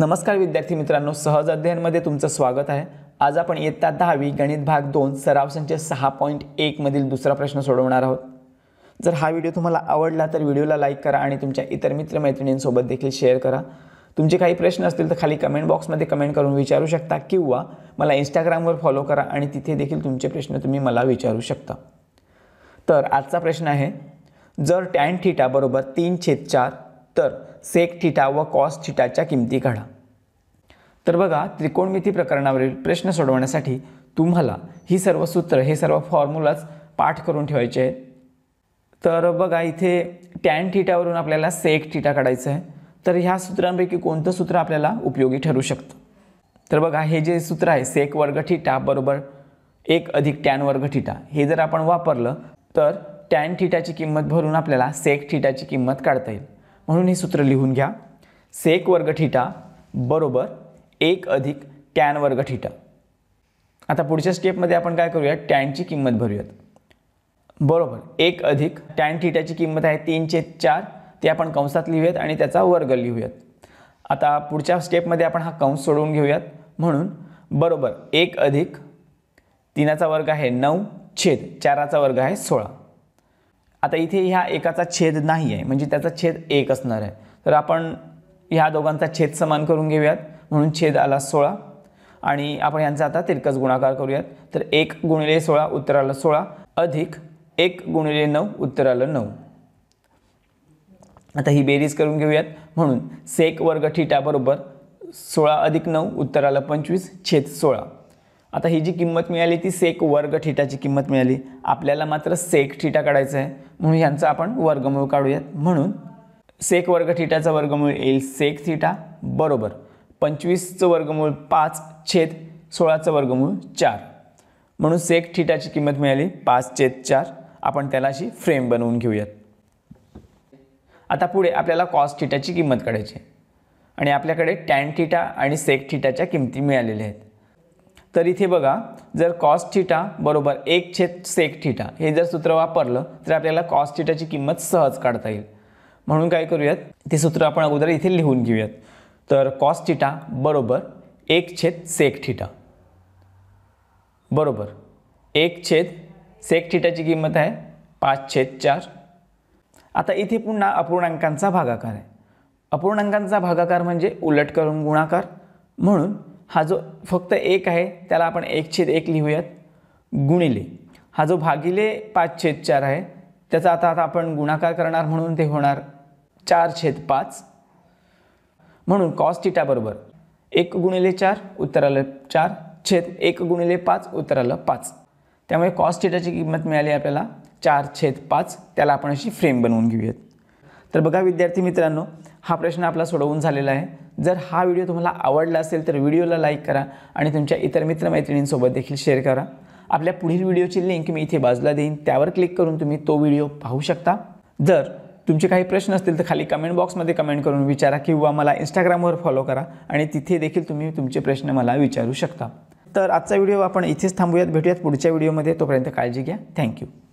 नमस्कार विद्यार्थी मित्रांनो सहज अध्ययनमध्ये तुमचं स्वागत आहे आज आपण इयत्ता दहावी गणित भाग दोन सराव संच सहा पॉईंट एकमधील दुसरा प्रश्न सोडवणार आहोत जर हा व्हिडिओ तुम्हाला आवडला तर व्हिडिओला लाईक करा आणि तुमच्या इतर मित्रमैत्रिणींसोबत देखील शेअर करा तुमचे काही प्रश्न असतील तर खाली कमेंट बॉक्समध्ये कमेंट करून विचारू शकता किंवा मला इंस्टाग्रामवर फॉलो करा आणि तिथे देखील तुमचे प्रश्न तुम्ही मला विचारू शकता तर आजचा प्रश्न आहे जर टॅन थीटा बरोबर तीन छेद चार तर सेक थिटा व कॉस थिटाच्या किमती काढा तर बघा त्रिकोणमिती प्रकरणावरील प्रश्न सोडवण्यासाठी तुम्हाला ही सर्व सूत्र हे सर्व फॉर्म्युलाच पाठ करून ठेवायचे आहेत तर बघा इथे टॅन थिटावरून आपल्याला सेक थिटा काढायचं आहे तर ह्या सूत्रांपैकी कोणतं सूत्र आपल्याला उपयोगी ठरू शकतं तर बघा हे जे सूत्र आहे सेक वर्ग थिटा बरोबर एक अधिक टॅन वर्ग ठिटा हे जर आपण वापरलं तर टॅन थिटाची किंमत भरून आपल्याला सेक थिटाची किंमत काढता येईल म्हणून हे सूत्र लिहून घ्या सेक वर्ग ठिटा बरोबर एक अधिक टॅन वर्ग ठिटा आता पुढच्या स्टेपमध्ये आपण काय करूया टॅनची किंमत भरूयात बरोबर एक अधिक टॅन ठीटाची किंमत आहे तीनशे चार ते आपण कंसात लिहूयात आणि त्याचा वर्ग लिहूयात आता पुढच्या स्टेपमध्ये आपण हा कंस सोडवून घेऊयात म्हणून बरोबर एक अधिक तिनाचा वर्ग आहे नऊ छेद चाराचा वर्ग आहे सोळा आता इथे ह्या एकाचा छेद नाही आहे म्हणजे त्याचा छेद एक असणार आहे तर आपण ह्या दोघांचा छेद समान करून घेऊयात म्हणून छेद आला सोळा आणि आपण यांचा आता तिरकस गुणाकार करूयात तर एक गुणिले सोळा उत्तराला सोळा अधिक एक गुणिले नऊ उत्तराला नऊ आता ही बेरीज करून घेऊयात म्हणून सेक वर्ग थिटा सोळा अधिक नऊ उत्तराला पंचवीस छेद सोळा आता ही जी किंमत मिळाली ती सेक वर्ग ठिटाची किंमत मिळाली आपल्याला मात्र सेक ठिटा काढायचा आहे म्हणून ह्यांचं आपण वर्गमूळ काढूयात म्हणून सेक वर्ग वर्गमूळ येईल सेक थिटा बरोबर पंचवीसचं वर्गमूळ पाच छेद सोळाचं वर्गमूळ चार म्हणून सेक थिटाची किंमत मिळाली पाच छेद चार आपण त्याला अशी फ्रेम बनवून घेऊयात आता पुढे आपल्याला कॉस्ट थिटाची किंमत काढायची आणि आपल्याकडे टॅन थिटा आणि सेक थिटाच्या किमती मिळालेल्या आहेत तर इथे बघा जर कॉस थिटा बरोबर एक छेद सेक थिटा हे जर सूत्र वापरलं तर आपल्याला कॉस थिटाची किंमत सहज काढता येईल म्हणून काय करूयात ते सूत्र आपण अगोदर इथे लिहून घेऊयात तर कॉस थिटा बरोबर एक छेद सेक थिटा बरोबर एक छेद सेक थिटाची किंमत आहे पाच छेद चार आता इथे पुन्हा अपूर्णांकांचा भागाकार आहे अपूर्णांकांचा भागाकार म्हणजे उलट करून गुणाकार म्हणून हा जो फक्त एक आहे त्याला आपण एक छेद एक लिहूयात गुणिले हा जो भागिले पाच छेद चार आहे त्याचा आता आता आपण गुणाकार करणार म्हणून ते होणार चार छेद पाच म्हणून कॉस बरोबर एक गुणिले चार उत्तर आलं चार छेद एक गुणिले पाच उत्तर आलं पाच त्यामुळे कॉस्टिटाची किंमत मिळाली आपल्याला चार छेद पाच त्याला आपण अशी फ्रेम बनवून घेऊयात तर बघा विद्यार्थी मित्रांनो हा प्रश्न आपला सोडवून झालेला आहे जर हा व्हिडिओ तुम्हाला आवडला असेल तर व्हिडिओला लाईक करा आणि तुमच्या इतर मित्रमैत्रिणींसोबत देखील शेअर करा आपल्या पुढील व्हिडिओची लिंक मी इथे बाजूला देईन त्यावर क्लिक करून तुम्ही तो व्हिडिओ पाहू शकता जर तुमचे काही प्रश्न असतील तर खाली कमेंट बॉक्समध्ये कमेंट करून विचारा किंवा मला इंस्टाग्रामवर फॉलो करा आणि तिथे देखील तुम्ही तुमचे प्रश्न मला विचारू शकता तर आजचा व्हिडिओ आपण इथेच थांबूयात भेटूयात पुढच्या व्हिडिओमध्ये तोपर्यंत काळजी घ्या थँक्यू